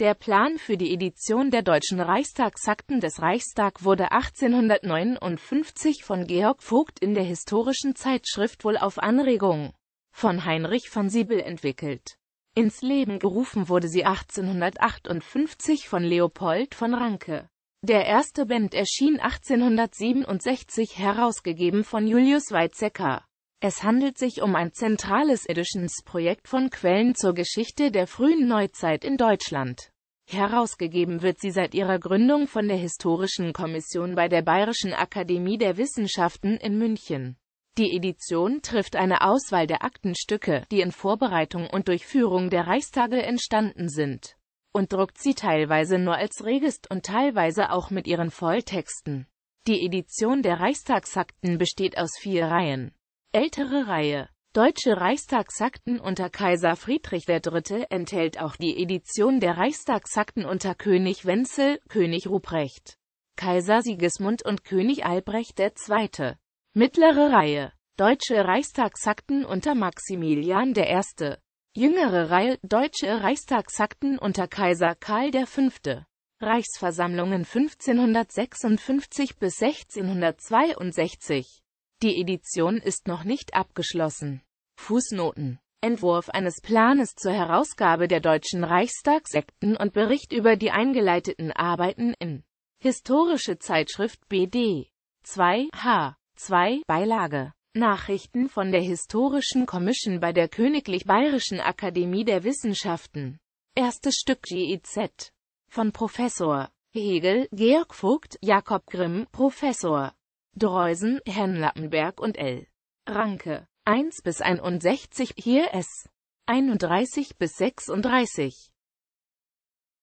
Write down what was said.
Der Plan für die Edition der deutschen Reichstagsakten des Reichstag wurde 1859 von Georg Vogt in der historischen Zeitschrift wohl auf Anregung von Heinrich von Siebel entwickelt. Ins Leben gerufen wurde sie 1858 von Leopold von Ranke. Der erste Band erschien 1867 herausgegeben von Julius Weizsäcker. Es handelt sich um ein zentrales Editionsprojekt von Quellen zur Geschichte der frühen Neuzeit in Deutschland. Herausgegeben wird sie seit ihrer Gründung von der Historischen Kommission bei der Bayerischen Akademie der Wissenschaften in München. Die Edition trifft eine Auswahl der Aktenstücke, die in Vorbereitung und Durchführung der Reichstage entstanden sind, und druckt sie teilweise nur als Regist und teilweise auch mit ihren Volltexten. Die Edition der Reichstagsakten besteht aus vier Reihen. Ältere Reihe Deutsche Reichstagsakten unter Kaiser Friedrich III. enthält auch die Edition der Reichstagsakten unter König Wenzel, König Ruprecht, Kaiser Sigismund und König Albrecht II. Mittlere Reihe Deutsche Reichstagsakten unter Maximilian I. Jüngere Reihe Deutsche Reichstagsakten unter Kaiser Karl V. Reichsversammlungen 1556 bis 1662 die Edition ist noch nicht abgeschlossen. Fußnoten Entwurf eines Planes zur Herausgabe der deutschen Reichstagsakten und Bericht über die eingeleiteten Arbeiten in Historische Zeitschrift BD 2 H 2 Beilage Nachrichten von der Historischen Commission bei der Königlich Bayerischen Akademie der Wissenschaften. Erstes Stück GEZ. Von Professor Hegel, Georg Vogt, Jakob Grimm, Professor Dreusen, Herrn Lappenberg und L. Ranke. 1 bis 61, hier S. 31 bis 36.